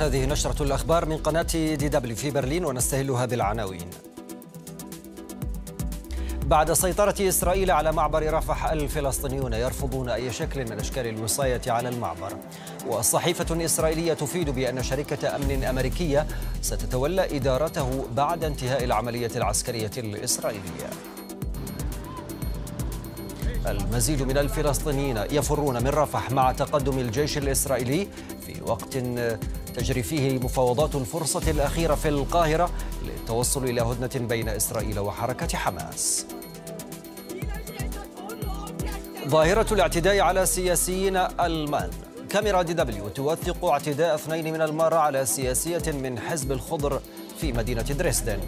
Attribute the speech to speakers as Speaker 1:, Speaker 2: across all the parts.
Speaker 1: هذه نشرة الأخبار من قناة دي دبليو في برلين ونستهلها بالعناوين بعد سيطرة إسرائيل على معبر رفح الفلسطينيون يرفضون أي شكل من أشكال الوصاية على المعبر وصحيفة إسرائيلية تفيد بأن شركة أمن أمريكية ستتولى إدارته بعد انتهاء العملية العسكرية الإسرائيلية المزيد من الفلسطينيين يفرون من رفح مع تقدم الجيش الإسرائيلي في وقت تجري فيه مفاوضات الفرصة الأخيرة في القاهرة للتوصل إلى هدنة بين إسرائيل وحركة حماس ظاهرة الاعتداء على سياسيين ألمان كاميرا دي دبليو توثق اعتداء اثنين من المارة على سياسية من حزب الخضر في مدينة دريسدن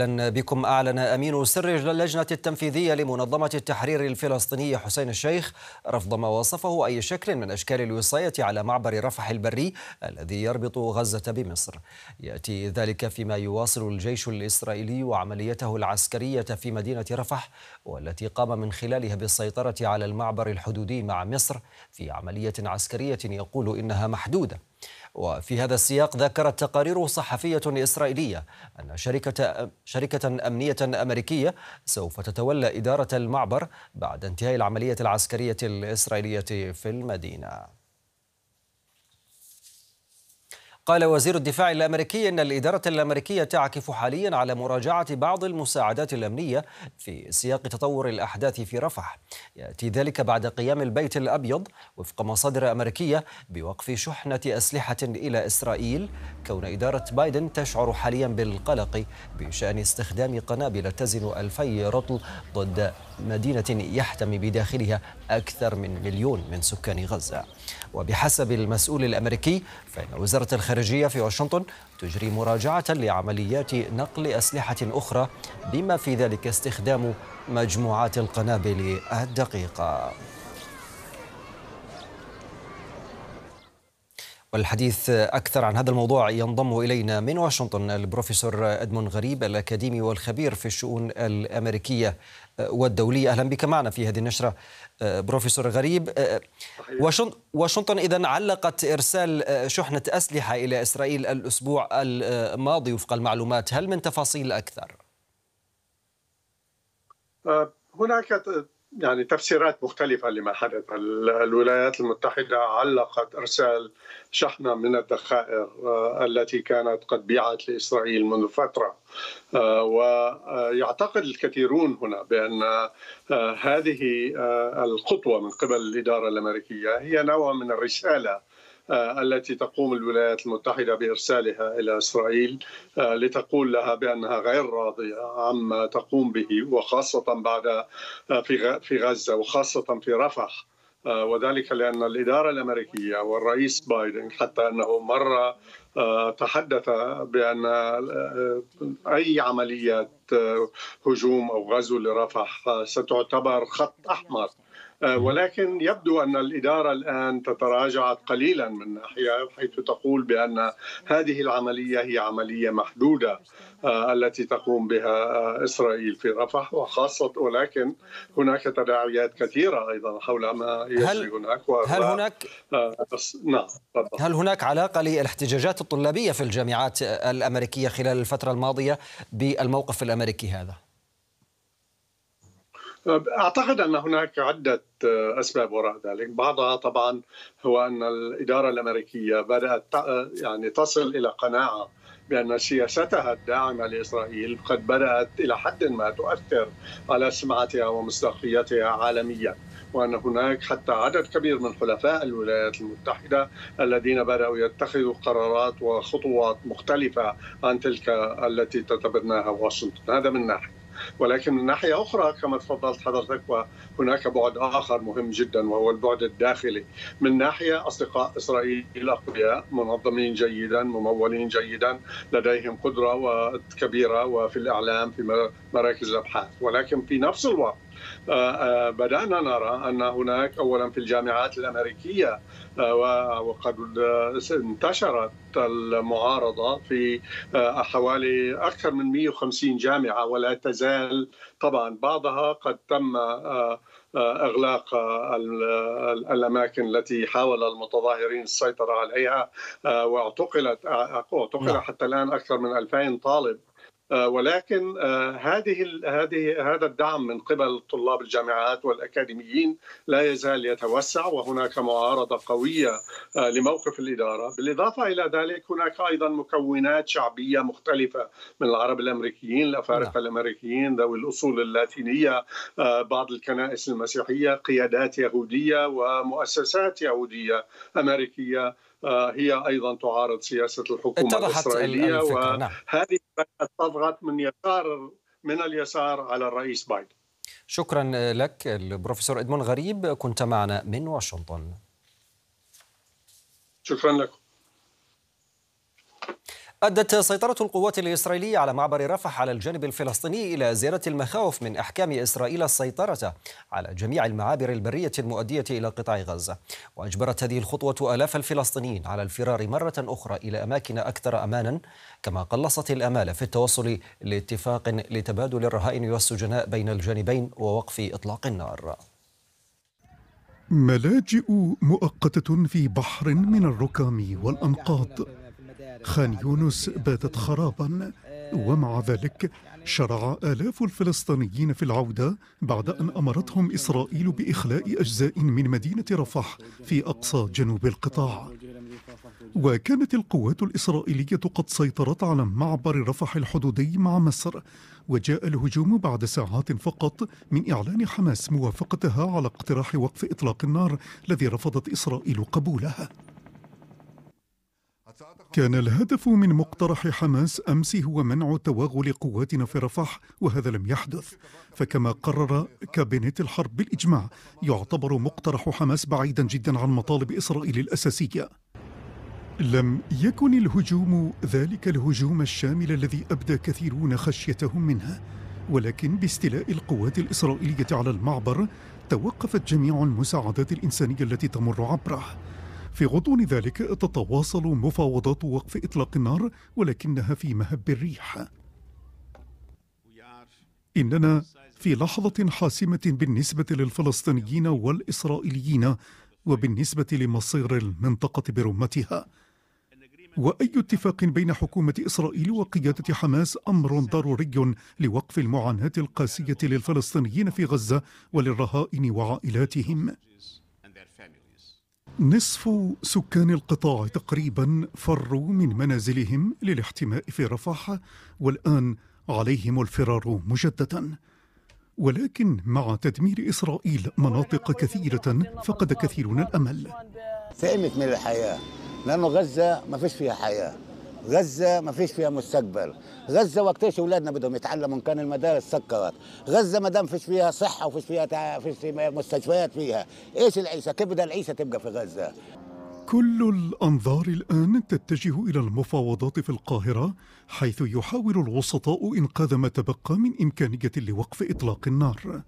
Speaker 1: أهلا بكم أعلن أمين سر اللجنة التنفيذية لمنظمة التحرير الفلسطيني حسين الشيخ رفض ما وصفه أي شكل من أشكال الوصاية على معبر رفح البري الذي يربط غزة بمصر يأتي ذلك فيما يواصل الجيش الإسرائيلي عمليته العسكرية في مدينة رفح والتي قام من خلالها بالسيطرة على المعبر الحدودي مع مصر في عملية عسكرية يقول إنها محدودة وفي هذا السياق ذكرت تقارير صحفية إسرائيلية أن شركة, شركة أمنية أمريكية سوف تتولى إدارة المعبر بعد انتهاء العملية العسكرية الإسرائيلية في المدينة قال وزير الدفاع الأمريكي أن الإدارة الأمريكية تعكف حاليا على مراجعة بعض المساعدات الأمنية في سياق تطور الأحداث في رفح يأتي ذلك بعد قيام البيت الأبيض وفق مصادر أمريكية بوقف شحنة أسلحة إلى إسرائيل كون إدارة بايدن تشعر حاليا بالقلق بشأن استخدام قنابل تزن ألفي رطل ضد مدينة يحتمي بداخلها أكثر من مليون من سكان غزة وبحسب المسؤول الأمريكي فإن وزارة الخارجية في واشنطن تجري مراجعة لعمليات نقل أسلحة أخرى بما في ذلك استخدام مجموعات القنابل الدقيقة والحديث أكثر عن هذا الموضوع ينضم إلينا من واشنطن البروفيسور أدمون غريب الأكاديمي والخبير في الشؤون الأمريكية والدولية أهلا بك معنا في هذه النشرة بروفيسور غريب واشنطن إذا علقت إرسال شحنة أسلحة إلى إسرائيل الأسبوع الماضي وفق المعلومات هل من تفاصيل أكثر؟
Speaker 2: آه، هناك يعني تفسيرات مختلفة لما حدث الولايات المتحدة علقت إرسال شحنة من الذخائر آه، التي كانت قد بيعت لإسرائيل منذ فترة آه، ويعتقد الكثيرون هنا بأن آه، هذه الخطوة من قبل الإدارة الأمريكية هي نوع من الرسالة آه، التي تقوم الولايات المتحدة بإرسالها إلى إسرائيل آه، لتقول لها بأنها غير راضية عما تقوم به وخاصة بعد آه، في غزة وخاصة في رفح وذلك لأن الإدارة الأمريكية والرئيس بايدن حتى أنه مرة تحدث بأن أي عمليات هجوم أو غزو لرفح ستعتبر خط أحمر آه، ولكن يبدو أن الإدارة الآن تتراجعت قليلا من ناحية حيث تقول بأن هذه العملية هي عملية محدودة آه، التي تقوم بها آه، إسرائيل في رفح وخاصة ولكن هناك تداعيات كثيرة أيضا حول ما يجري هناك هل هناك نعم
Speaker 1: هل هناك علاقة للاحتجاجات الطلابية في الجامعات الأمريكية خلال الفترة الماضية بالموقف الأمريكي هذا؟
Speaker 2: اعتقد ان هناك عده آه، اسباب وراء ذلك، بعضها طبعا هو ان الاداره الامريكيه بدات آه، يعني تصل الى قناعه بأن سياستها الداعمة لإسرائيل قد بدأت إلى حد ما تؤثر على سمعتها ومصداقيتها عالميا وأن هناك حتى عدد كبير من حلفاء الولايات المتحدة الذين بدأوا يتخذوا قرارات وخطوات مختلفة عن تلك التي تتبناها واشنطن هذا من ناحية ولكن من ناحية أخرى كما تفضلت حضرتك وهناك بعد آخر مهم جدا وهو البعد الداخلي من ناحية أصدقاء إسرائيل أقوياء منظمين جيدا ممولين جيدا لديهم قدرة كبيرة وفي الإعلام في مراكز الأبحاث ولكن في نفس الوقت بدأنا نرى أن هناك أولا في الجامعات الأمريكية آه، وقد آه، انتشرت المعارضة في آه، حوالي أكثر من 150 جامعة ولا تزال طبعا بعضها قد تم اغلاق الاماكن التي حاول المتظاهرين السيطره عليها واعتقلت اعتقل نعم. حتى الان اكثر من 2000 طالب آه، ولكن آه، هذه هذه هذا الدعم من قبل طلاب الجامعات والاكاديميين لا يزال يتوسع وهناك معارضه قويه آه، لموقف الاداره، بالاضافه الى ذلك هناك ايضا مكونات شعبيه مختلفه من العرب الامريكيين، الافارقه نعم. الامريكيين، ذوي الاصول اللاتينيه، بعض الكنائس المسيحيه، قيادات يهوديه ومؤسسات يهوديه امريكيه آه، هي ايضا تعارض سياسه الحكومه الاسرائيليه وهذه نعم. تضغط من يسار من اليسار على الرئيس بايدن
Speaker 1: شكرا لك البروفيسور ادمون غريب كنت معنا من واشنطن شكرا لكم أدت سيطرة القوات الإسرائيلية على معبر رفح على الجانب الفلسطيني إلى زيادة المخاوف من إحكام إسرائيل السيطرة على جميع المعابر البرية المؤدية إلى قطاع غزة وأجبرت هذه الخطوة آلاف الفلسطينيين على الفرار مرة أخرى إلى أماكن أكثر أمانا كما قلصت الأمال في التوصل لاتفاق لتبادل الرهائن والسجناء بين الجانبين ووقف إطلاق النار
Speaker 3: ملاجئ مؤقتة في بحر من الركام والأنقاض خان يونس باتت خرابا ومع ذلك شرع آلاف الفلسطينيين في العودة بعد أن أمرتهم إسرائيل بإخلاء أجزاء من مدينة رفح في أقصى جنوب القطاع وكانت القوات الإسرائيلية قد سيطرت على معبر رفح الحدودي مع مصر وجاء الهجوم بعد ساعات فقط من إعلان حماس موافقتها على اقتراح وقف إطلاق النار الذي رفضت إسرائيل قبوله كان الهدف من مقترح حماس أمس هو منع توغل قواتنا في رفح وهذا لم يحدث فكما قرر كابينت الحرب بالإجماع يعتبر مقترح حماس بعيدا جدا عن مطالب إسرائيل الأساسية لم يكن الهجوم ذلك الهجوم الشامل الذي أبدى كثيرون خشيتهم منه ولكن باستيلاء القوات الإسرائيلية على المعبر توقفت جميع المساعدات الإنسانية التي تمر عبره في غضون ذلك تتواصل مفاوضات وقف إطلاق النار ولكنها في مهب الريح إننا في لحظة حاسمة بالنسبة للفلسطينيين والإسرائيليين وبالنسبة لمصير المنطقة برمتها وأي اتفاق بين حكومة إسرائيل وقيادة حماس أمر ضروري لوقف المعاناة القاسية للفلسطينيين في غزة وللرهائن وعائلاتهم نصف سكان القطاع تقريبا فروا من منازلهم للاحتماء في رفح والان عليهم الفرار مجددا ولكن مع تدمير اسرائيل مناطق كثيره فقد كثيرون الامل
Speaker 4: فهمت من الحياه لانه غزه ما فيش فيها حياه غزة ما فيش فيها مستقبل غزة وقتاش أولادنا بدهم يتعلموا إن كان المدارس سكرت غزة ما دام فيش فيها صحة وفيش فيها تع... فيش مستشفيات فيها إيش العيشة كيف بدها العيشة تبقى في غزة
Speaker 3: كل الأنظار الآن تتجه إلى المفاوضات في القاهرة حيث يحاول الوسطاء إنقاذ ما تبقى من إمكانية لوقف إطلاق النار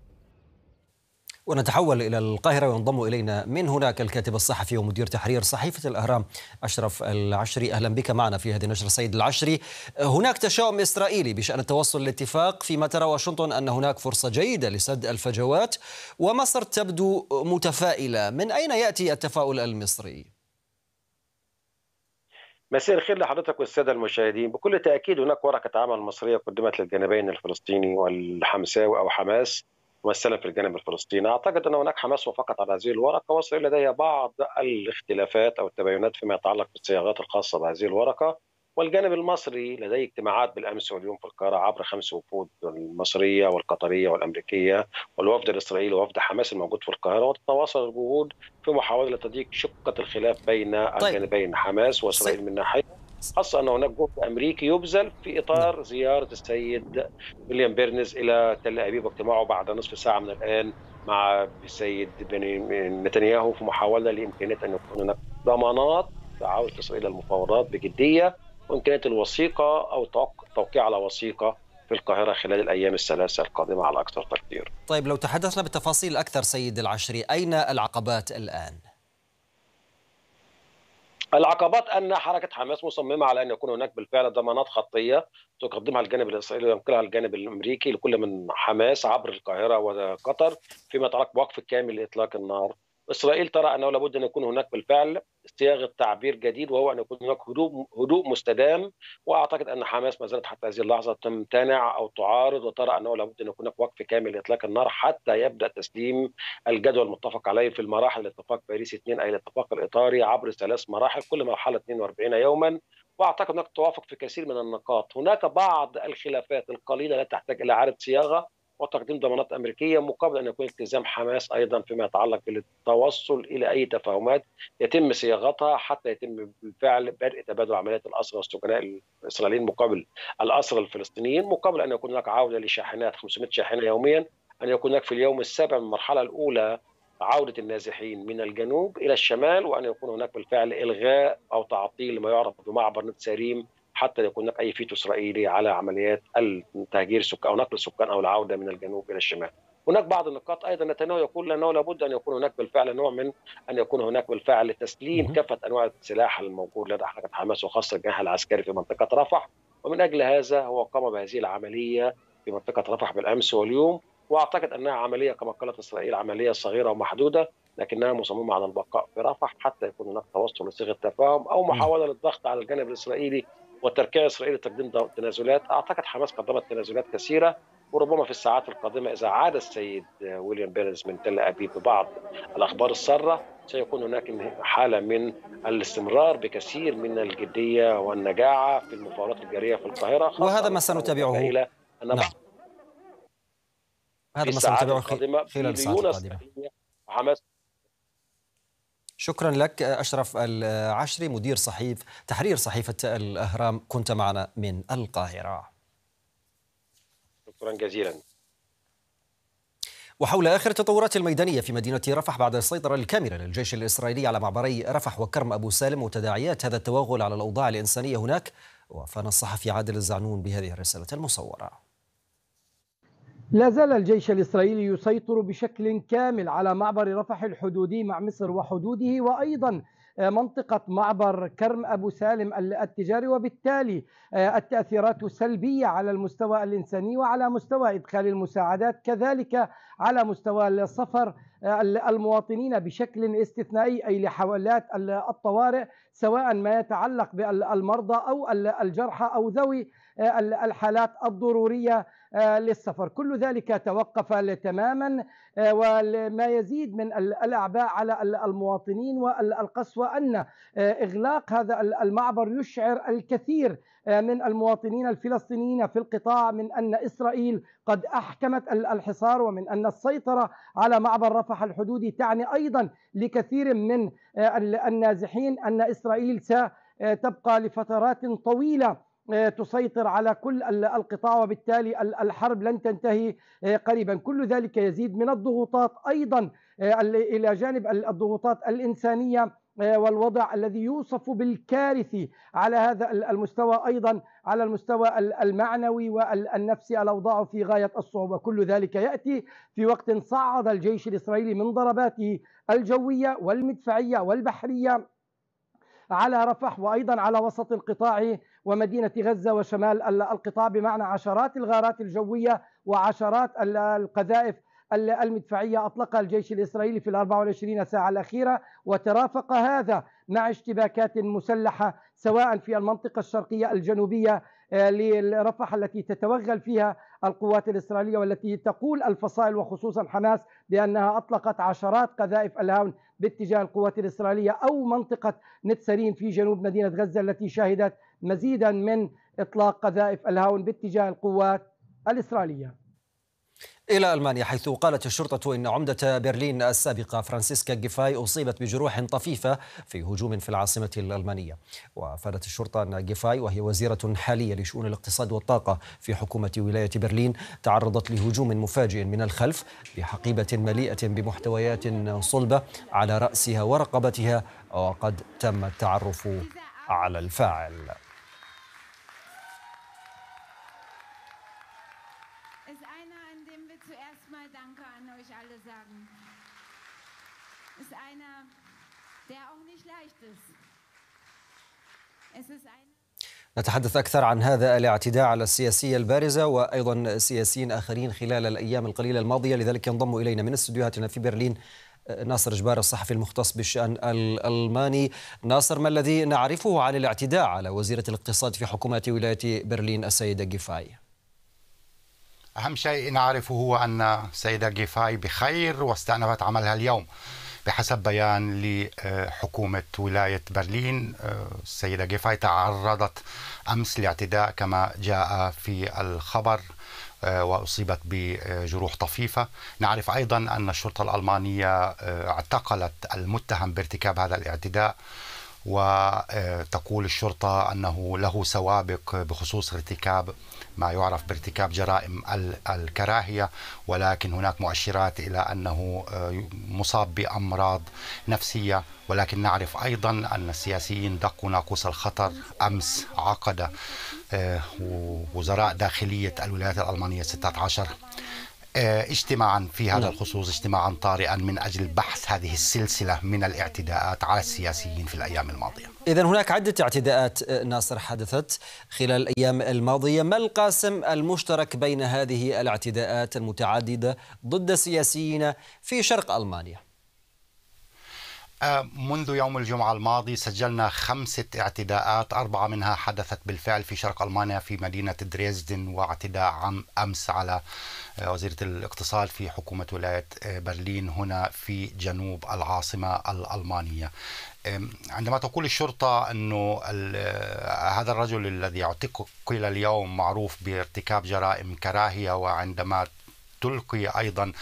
Speaker 1: ونتحول إلى القاهرة وينضم إلينا من هناك الكاتب الصحفي ومدير تحرير صحيفة الأهرام أشرف العشري أهلا بك معنا في هذه النشرة سيد العشري هناك تشاؤم إسرائيلي بشأن التوصل لاتفاق فيما ترى واشنطن أن هناك فرصة جيدة لسد الفجوات ومصر تبدو متفائلة من أين يأتي التفاؤل المصري؟
Speaker 5: مساء الخير لحضرتك والسادة المشاهدين بكل تأكيد هناك ورقة عمل مصرية قدمت للجانبين الفلسطيني والحمساوي أو حماس ممثله في الجانب الفلسطيني اعتقد ان هناك حماس وافقت على هذه الورقه واسرائيل لديها بعض الاختلافات او التباينات فيما يتعلق بالصياغات الخاصه بهذه الورقه والجانب المصري لديه اجتماعات بالامس واليوم في القاهره عبر خمس وفود المصريه والقطريه والامريكيه والوفد الاسرائيلي ووفد حماس الموجود في القاهره وتتواصل الجهود في محاوله تضييق شقه الخلاف بين طيب. الجانبين حماس واسرائيل من ناحيه خاصة أن هناك جهد أمريكي يبذل في إطار نعم. زيارة السيد ويليام بيرنز إلى تل أبيب واجتماعه بعد نصف ساعة من الآن مع السيد بنيامين نتنياهو في محاولة لإمكانية أن يكون هناك ضمانات تعاوز إسرائيل المفاوضات بجدية وإمكانية الوثيقة أو التوقيع على وثيقة في القاهرة خلال الأيام الثلاثة القادمة على أكثر تقدير
Speaker 1: طيب لو تحدثنا بالتفاصيل أكثر سيد العشري أين العقبات الآن؟
Speaker 5: العقبات ان حركه حماس مصممه على ان يكون هناك بالفعل ضمانات خطيه تقدمها الجانب الاسرائيلي وينقلها الجانب الامريكي لكل من حماس عبر القاهره وقطر فيما يتعلق بوقف كامل لاطلاق النار إسرائيل ترى أنه لابد أن يكون هناك بالفعل صياغة تعبير جديد وهو أن يكون هناك هدوء هدوء مستدام وأعتقد أن حماس ما زالت حتى هذه اللحظة تمتنع أو تعارض وترى أنه لابد أن يكون هناك وقف كامل لإطلاق النار حتى يبدأ تسليم الجدول المتفق عليه في المراحل اتفاق باريس 2 أي الاتفاق الإطاري عبر ثلاث مراحل كل مرحلة 42 يوما واعتقد هناك توافق في كثير من النقاط هناك بعض الخلافات القليله لا تحتاج الى اعاده صياغه وتقديم ضمانات امريكيه مقابل ان يكون التزام حماس ايضا فيما يتعلق بالتوصل الى اي تفاهمات يتم صياغتها حتى يتم بالفعل بدء تبادل عمليات الاسرى والسجناء الاسرائيليين مقابل الاسرى الفلسطينيين مقابل ان يكون هناك عوده لشاحنات 500 شاحنه يوميا ان يكون هناك في اليوم السابع من المرحله الاولى عودة النازحين من الجنوب إلى الشمال وأن يكون هناك بالفعل إلغاء أو تعطيل ما يعرف بمعبر نتساريم حتى لو هناك اي فيتو اسرائيلي على عمليات التهجير سكان او نقل السكان او العوده من الجنوب الى الشمال. هناك بعض النقاط ايضا نتنياهو يقول انه لابد ان يكون هناك بالفعل نوع من ان يكون هناك بالفعل تسليم كافه انواع السلاح الموجود لدى حركه حماس وخاصه الجناح العسكري في منطقه رفح ومن اجل هذا هو قام بهذه العمليه في منطقه رفح بالامس واليوم واعتقد انها عمليه كما قالت اسرائيل عمليه صغيره ومحدوده لكنها مصممه على البقاء في رفح حتى يكون هناك توصل لصيغه تفاهم او محاوله للضغط على الجانب الاسرائيلي وتركيا إسرائيل تقديم تنازلات أعتقد حماس قدمت تنازلات كثيرة وربما في الساعات القادمة إذا عاد السيد ويليام بيرنز من تل أبيب ببعض الأخبار السارة سيكون هناك حالة من الاستمرار بكثير من الجدية والنجاعة في المفاوضات الجارية في القاهرة وهذا ما سنتابعه إلى نعم. نعم.
Speaker 1: هذا ما سنتابعه خلال الساعات القادمة حماس شكرا لك أشرف العشري مدير صحيف تحرير صحيفة الأهرام كنت معنا من القاهرة
Speaker 5: شكرا جزيلا
Speaker 1: وحول آخر التطورات الميدانية في مدينة رفح بعد السيطرة الكاملة للجيش الإسرائيلي على معبري رفح وكرم أبو سالم وتداعيات هذا التوغل على الأوضاع الإنسانية هناك وفان الصحفي عادل الزعنون بهذه الرسالة المصورة
Speaker 6: لا زال الجيش الإسرائيلي يسيطر بشكل كامل على معبر رفح الحدودي مع مصر وحدوده وأيضا آه، منطقة معبر كرم أبو سالم التجاري وبالتالي آه، التأثيرات سلبية على المستوى الإنساني وعلى مستوى إدخال المساعدات كذلك على مستوى السفر آه، المواطنين بشكل استثنائي أي لحوالات الطوارئ سواء ما يتعلق بالمرضى أو الجرحى أو ذوي الحالات الضرورية آه، للسفر كل ذلك توقف تماما آه، وما يزيد من الأعباء على المواطنين والقسوة أن آه، إغلاق هذا المعبر يشعر الكثير من المواطنين الفلسطينيين في القطاع من أن إسرائيل قد أحكمت الحصار ومن أن السيطرة على معبر رفح الحدودي تعني أيضا لكثير من النازحين أن إسرائيل ستبقى لفترات طويلة آه، تسيطر على كل القطاع وبالتالي الحرب لن تنتهي آه، قريبا كل ذلك يزيد من الضغوطات أيضا آه، إلى جانب الضغوطات الإنسانية والوضع الذي يوصف بالكارثي على هذا المستوى ايضا على المستوى المعنوي والنفسي الاوضاع في غايه الصعوبه، كل ذلك ياتي في وقت صعد الجيش الاسرائيلي من ضرباته الجويه والمدفعيه والبحريه على رفح وأيضا على وسط القطاع ومدينة غزة وشمال القطاع بمعنى عشرات الغارات الجوية وعشرات القذائف المدفعية أطلقها الجيش الإسرائيلي في الأربع والعشرين ساعة الأخيرة وترافق هذا مع اشتباكات مسلحة سواء في المنطقة الشرقية الجنوبية آه، لرفح التي تتوغل فيها القوات الإسرائيلية والتي تقول الفصائل وخصوصا حماس بأنها أطلقت عشرات قذائف الهاون باتجاه القوات الإسرائيلية أو منطقة نتسرين في جنوب مدينة غزة التي شهدت مزيدا من إطلاق قذائف الهاون باتجاه القوات الإسرائيلية
Speaker 1: إلى ألمانيا حيث قالت الشرطة إن عمدة برلين السابقة فرانسيسكا جيفاي أصيبت بجروح طفيفة في هجوم في العاصمة الألمانية وأفادت الشرطة أن جيفاي وهي وزيرة حالية لشؤون الاقتصاد والطاقة في حكومة ولاية برلين تعرضت لهجوم مفاجئ من الخلف بحقيبة مليئة بمحتويات صلبة على رأسها ورقبتها وقد تم التعرف على الفاعل نتحدث أكثر عن هذا الاعتداء على السياسية البارزة وأيضا سياسيين آخرين خلال الأيام القليلة الماضية لذلك ينضم إلينا من استديوهاتنا في برلين ناصر جبار الصحفي المختص بالشأن الألماني ناصر ما الذي نعرفه عن الاعتداء
Speaker 4: على وزيرة الاقتصاد في حكومة ولاية برلين السيدة جيفاي أهم شيء نعرفه هو أن السيدة جيفاي بخير واستأنفت عملها اليوم بحسب بيان لحكومة ولاية برلين السيدة آه، جيفاي تعرضت أمس لاعتداء كما جاء في الخبر آه، واصيبت بجروح طفيفه، نعرف ايضا ان الشرطه الالمانيه آه، اعتقلت المتهم بارتكاب هذا الاعتداء وتقول الشرطه انه له سوابق بخصوص ارتكاب ما يعرف بارتكاب جرائم الكراهية ولكن هناك مؤشرات إلى أنه آه، مصاب بأمراض نفسية ولكن نعرف أيضا أن السياسيين دقوا ناقوس الخطر أمس عقد آه، وزراء داخلية الولايات الألمانية 16 آه، اجتماعا في هذا نعم. الخصوص اجتماعا طارئا من أجل بحث هذه السلسلة من الاعتداءات على السياسيين في الأيام الماضية إذا هناك عدة اعتداءات
Speaker 1: آه، ناصر حدثت خلال الأيام الماضية ما القاسم المشترك بين هذه
Speaker 4: الاعتداءات المتعددة ضد السياسيين في شرق ألمانيا؟ آه، منذ يوم الجمعة الماضي سجلنا خمسة اعتداءات أربعة منها حدثت بالفعل في شرق ألمانيا في مدينة دريسدن واعتداء عام أمس على آه، وزيرة الاقتصاد في حكومة ولاية برلين هنا في جنوب العاصمة الألمانية عندما تقول الشرطة أنه آه، هذا الرجل الذي اعتقل اليوم معروف بارتكاب جرائم كراهية وعندما تلقي ايضا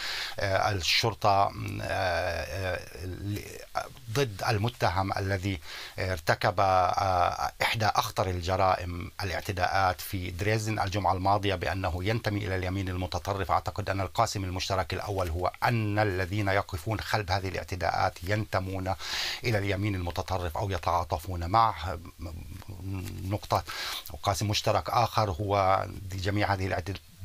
Speaker 4: آه، الشرطه آه، آه، ضد المتهم الذي ارتكب احدى اخطر الجرائم الاعتداءات في دريزن الجمعه الماضيه بانه ينتمي الى اليمين المتطرف اعتقد ان القاسم المشترك الاول هو ان الذين يقفون خلف هذه الاعتداءات ينتمون الى اليمين المتطرف او يتعاطفون معه نقطه وقاسم مشترك اخر هو جميع هذه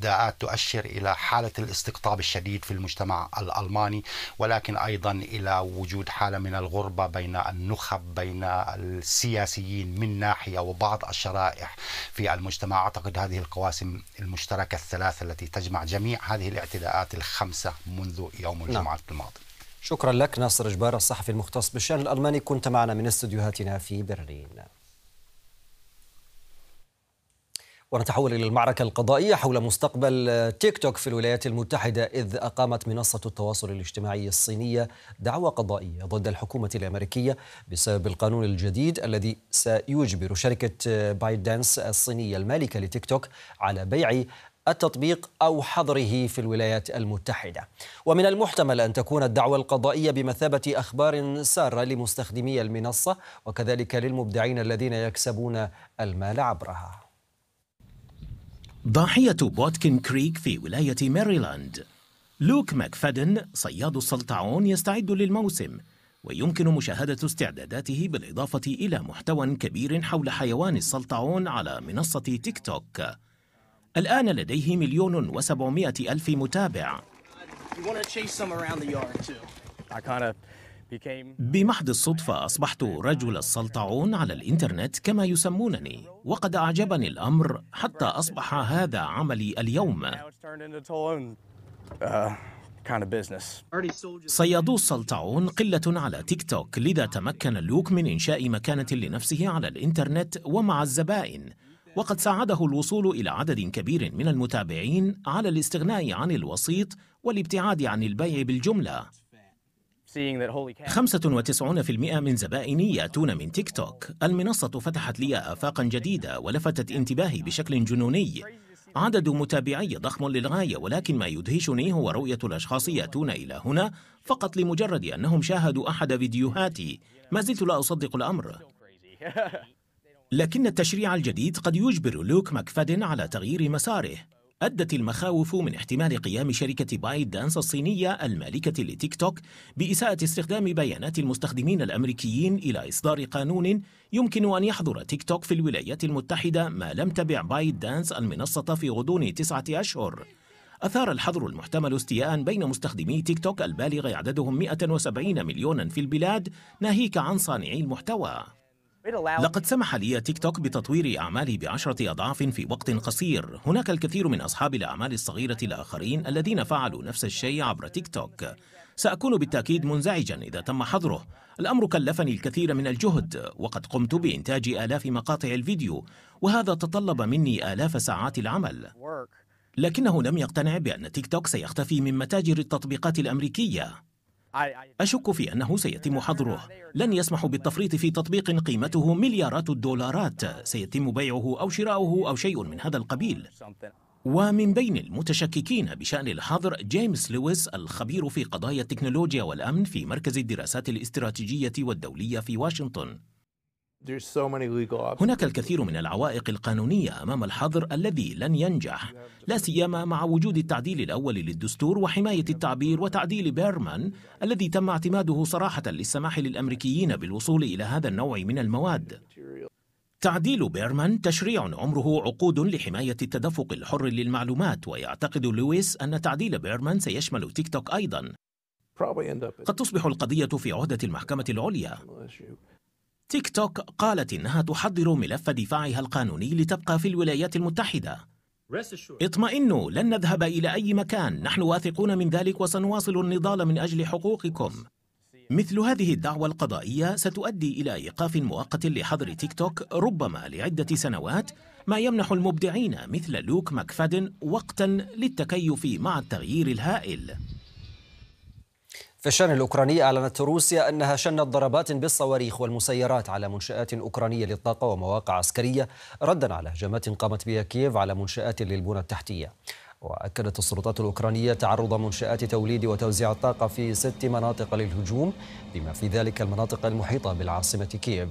Speaker 4: الابداعات تؤشر الى حاله الاستقطاب الشديد في المجتمع الالماني ولكن ايضا الى وجود حاله من الغربه بين النخب بين السياسيين من ناحيه وبعض الشرائح في المجتمع اعتقد هذه القواسم المشتركه الثلاثه التي تجمع جميع هذه الاعتداءات الخمسه منذ يوم نعم. الجمعه الماضي
Speaker 1: شكرا لك ناصر جبار الصحفي المختص بالشان الالماني كنت معنا من استديوهاتنا في برلين ونتحول إلى المعركة القضائية حول مستقبل تيك توك في الولايات المتحدة إذ أقامت منصة التواصل الاجتماعي الصينية دعوى قضائية ضد الحكومة الأمريكية بسبب القانون الجديد الذي سيجبر شركة بايدنس الصينية المالكة لتيك توك على بيع التطبيق او حظره في الولايات المتحده. ومن المحتمل ان تكون الدعوة القضائيه بمثابه اخبار ساره لمستخدمي المنصه وكذلك للمبدعين الذين يكسبون
Speaker 7: المال عبرها. ضاحية بوتكن كريك في ولاية ماريلاند لوك ماكفادن صياد السلطعون يستعد للموسم ويمكن مشاهدة استعداداته بالإضافة إلى محتوى كبير حول حيوان السلطعون على منصة تيك توك الآن لديه مليون وسبعمائة ألف متابع بمحض الصدفة أصبحت رجل السلطعون على الإنترنت كما يسمونني وقد أعجبني الأمر حتى أصبح هذا عملي اليوم صيادو uh, السلطعون قلة على تيك توك لذا تمكن لوك من إنشاء مكانة لنفسه على الإنترنت ومع الزبائن وقد ساعده الوصول إلى عدد كبير من المتابعين على الاستغناء عن الوسيط والابتعاد عن البيع بالجملة 95% من زبائني يأتون من تيك توك المنصة فتحت لي آفاقا جديدة ولفتت انتباهي بشكل جنوني عدد متابعي ضخم للغاية ولكن ما يدهشني هو رؤية الأشخاص يأتون إلى هنا فقط لمجرد أنهم شاهدوا أحد فيديوهاتي ما زلت لا أصدق الأمر لكن التشريع الجديد قد يجبر لوك ماكفادن على تغيير مساره أدت المخاوف من احتمال قيام شركة بايد دانس الصينية المالكة لتيك توك بإساءة استخدام بيانات المستخدمين الأمريكيين إلى إصدار قانون يمكن أن يحظر تيك توك في الولايات المتحدة ما لم تبع بايد دانس المنصة في غضون تسعة أشهر أثار الحظر المحتمل استياء بين مستخدمي تيك توك البالغ عددهم 170 مليونا في البلاد ناهيك عن صانعي المحتوى لقد سمح لي تيك توك بتطوير أعمالي بعشرة أضعاف في وقت قصير هناك الكثير من أصحاب الأعمال الصغيرة الآخرين الذين فعلوا نفس الشيء عبر تيك توك سأكون بالتأكيد منزعجا إذا تم حظره الأمر كلفني الكثير من الجهد وقد قمت بإنتاج آلاف مقاطع الفيديو وهذا تطلب مني آلاف ساعات العمل لكنه لم يقتنع بأن تيك توك سيختفي من متاجر التطبيقات الأمريكية أشك في أنه سيتم حظره لن يسمح بالتفريط في تطبيق قيمته مليارات الدولارات سيتم بيعه أو شراؤه أو شيء من هذا القبيل ومن بين المتشككين بشأن الحظر جيمس لويس الخبير في قضايا التكنولوجيا والأمن في مركز الدراسات الاستراتيجية والدولية في واشنطن هناك الكثير من العوائق القانونية أمام الحظر الذي لن ينجح لا سيما مع وجود التعديل الأول للدستور وحماية التعبير وتعديل بيرمان الذي تم اعتماده صراحة للسماح للأمريكيين بالوصول إلى هذا النوع من المواد تعديل بيرمان تشريع عمره عقود لحماية التدفق الحر للمعلومات ويعتقد لويس أن تعديل بيرمان سيشمل تيك توك أيضا قد تصبح القضية في عهدة المحكمة العليا تيك توك قالت إنها تحضر ملف دفاعها القانوني لتبقى في الولايات المتحدة اطمئنوا لن نذهب إلى أي مكان نحن واثقون من ذلك وسنواصل النضال من أجل حقوقكم مثل هذه الدعوة القضائية ستؤدي إلى إيقاف مؤقت لحظر تيك توك ربما لعدة سنوات ما يمنح المبدعين مثل لوك ماكفادن وقتا للتكيف مع التغيير الهائل في الشان الأوكراني أعلنت
Speaker 1: روسيا أنها شنت ضربات بالصواريخ والمسيرات على منشآت أوكرانية للطاقة ومواقع عسكرية ردا على هجمات قامت بها كييف على منشآت للبنى التحتية وأكدت السلطات الأوكرانية تعرض منشآت توليد وتوزيع الطاقة في ست مناطق للهجوم بما في ذلك المناطق المحيطة بالعاصمة كييف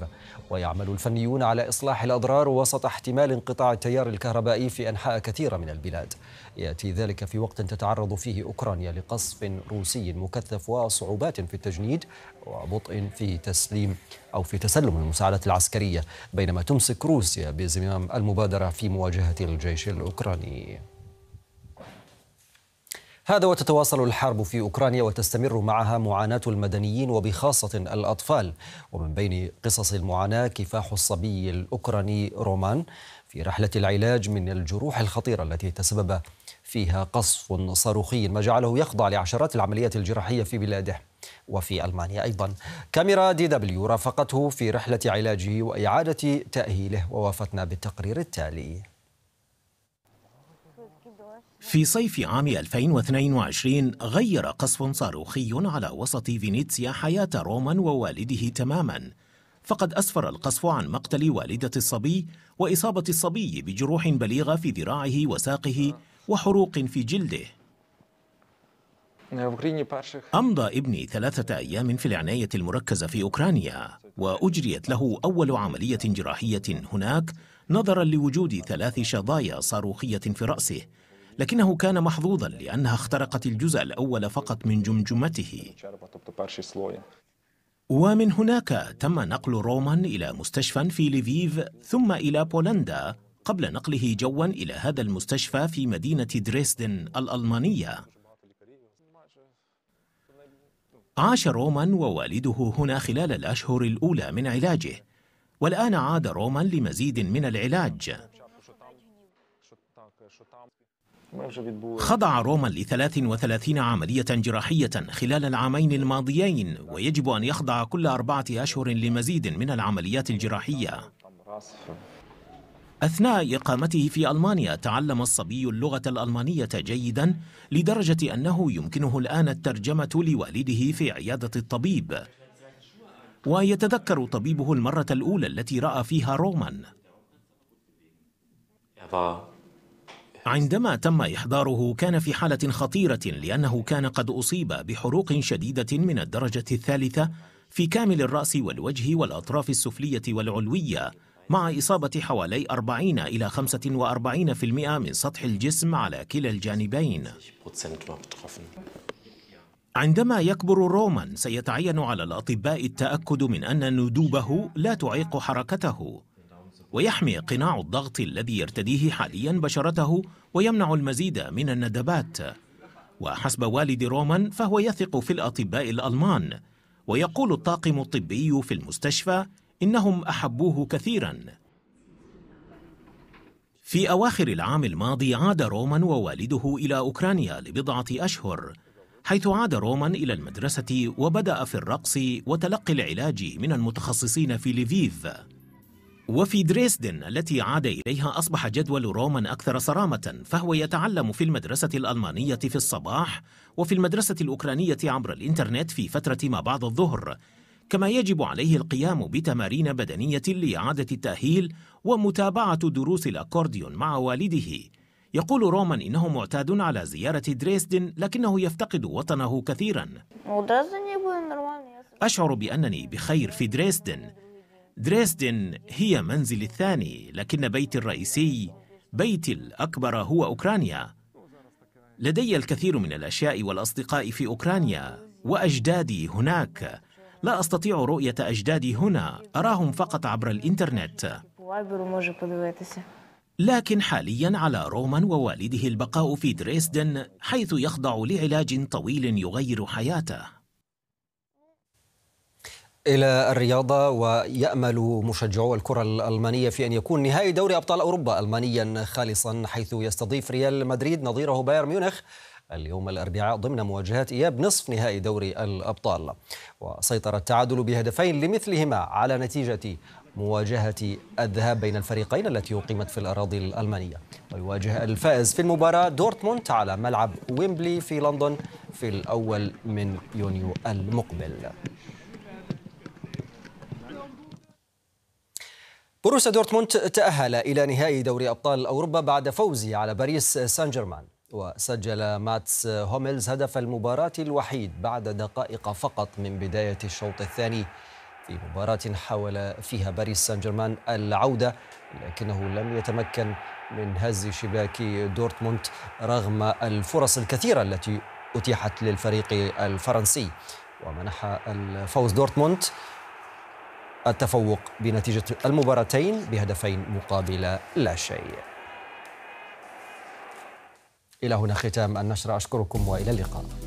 Speaker 1: ويعمل الفنيون على إصلاح الأضرار وسط احتمال انقطاع التيار الكهربائي في أنحاء كثيرة من البلاد يأتي ذلك في وقت تتعرض فيه أوكرانيا لقصف روسي مكثف وصعوبات في التجنيد وبطء في تسليم أو في تسلم المساعدات العسكرية بينما تمسك روسيا بزمام المبادرة في مواجهة الجيش الأوكراني هذا وتتواصل الحرب في أوكرانيا وتستمر معها معاناة المدنيين وبخاصة الأطفال ومن بين قصص المعاناة كفاح الصبي الأوكراني رومان في رحلة العلاج من الجروح الخطيرة التي تسبب فيها قصف صاروخي ما جعله يخضع لعشرات العمليات الجراحية في بلاده وفي ألمانيا أيضا كاميرا دي دبليو رافقته في رحلة علاجه وإعادة تأهيله
Speaker 7: ووافتنا بالتقرير التالي في صيف عام 2022 غير قصف صاروخي على وسط فينيتسيا حياة رومان ووالده تماما فقد أسفر القصف عن مقتل والدة الصبي وإصابة الصبي بجروح بليغة في ذراعه وساقه وحروق في جلده أمضى ابني ثلاثة أيام في العناية المركزة في أوكرانيا وأجريت له أول عملية جراحية هناك نظرا لوجود ثلاث شظايا صاروخية في رأسه لكنه كان محظوظا لأنها اخترقت الجزء الأول فقط من جمجمته ومن هناك تم نقل رومان إلى مستشفى في ليفيف ثم إلى بولندا قبل نقله جوا إلى هذا المستشفى في مدينة دريسدن الألمانية عاش رومان ووالده هنا خلال الأشهر الأولى من علاجه والآن عاد رومان لمزيد من العلاج خضع روما لثلاث وثلاثين عملية جراحية خلال العامين الماضيين ويجب أن يخضع كل أربعة أشهر لمزيد من العمليات الجراحية أثناء إقامته في ألمانيا تعلم الصبي اللغة الألمانية جيدا لدرجة أنه يمكنه الآن الترجمة لوالده في عيادة الطبيب ويتذكر طبيبه المرة الأولى التي رأى فيها روما عندما تم إحضاره كان في حالة خطيرة لأنه كان قد أصيب بحروق شديدة من الدرجة الثالثة في كامل الرأس والوجه والأطراف السفلية والعلوية مع إصابة حوالي 40 إلى 45% من سطح الجسم على كلا الجانبين عندما يكبر رومان سيتعين على الأطباء التأكد من أن ندوبه لا تعيق حركته ويحمي قناع الضغط الذي يرتديه حاليا بشرته ويمنع المزيد من الندبات وحسب والد رومان فهو يثق في الأطباء الألمان ويقول الطاقم الطبي في المستشفى إنهم أحبوه كثيرا في أواخر العام الماضي عاد رومان ووالده إلى أوكرانيا لبضعة أشهر حيث عاد رومان إلى المدرسة وبدأ في الرقص وتلقي العلاج من المتخصصين في ليفيف وفي دريسدن التي عاد إليها أصبح جدول رومان أكثر صرامة فهو يتعلم في المدرسة الألمانية في الصباح وفي المدرسة الأوكرانية عبر الإنترنت في فترة ما بعد الظهر كما يجب عليه القيام بتمارين بدنية لإعادة التأهيل ومتابعة دروس الأكورديون مع والده يقول رومان إنه معتاد على زيارة دريسدن لكنه يفتقد وطنه كثيرا أشعر بأنني بخير في دريسدن دريسدن هي منزلي الثاني لكن بيتي الرئيسي بيتي الأكبر هو أوكرانيا لدي الكثير من الأشياء والأصدقاء في أوكرانيا وأجدادي هناك لا أستطيع رؤية أجدادي هنا أراهم فقط عبر الإنترنت لكن حاليا على رومان ووالده البقاء في دريسدن حيث يخضع لعلاج طويل يغير حياته
Speaker 1: إلى الرياضة ويأمل مشجعو الكرة الألمانية في أن يكون نهائي دوري أبطال أوروبا ألمانيا خالصا حيث يستضيف ريال مدريد نظيره بايرن ميونخ اليوم الأربعاء ضمن مواجهات إياب نصف نهائي دوري الأبطال وسيطر التعادل بهدفين لمثلهما على نتيجة مواجهة الذهاب بين الفريقين التي أقيمت في الأراضي الألمانية ويواجه الفائز في المباراة دورتموند على ملعب ويمبلي في لندن في الأول من يونيو المقبل بروسيا دورتموند تأهل إلى نهائي دوري أبطال أوروبا بعد فوزه على باريس سان جيرمان وسجل ماتس هوملز هدف المباراة الوحيد بعد دقائق فقط من بداية الشوط الثاني في مباراة حاول فيها باريس سان جيرمان العودة لكنه لم يتمكن من هز شباك دورتموند رغم الفرص الكثيرة التي أتيحت للفريق الفرنسي ومنح الفوز دورتموند التفوق بنتيجة المباراتين بهدفين مقابل لا شيء إلى هنا ختام النشرة أشكركم وإلى اللقاء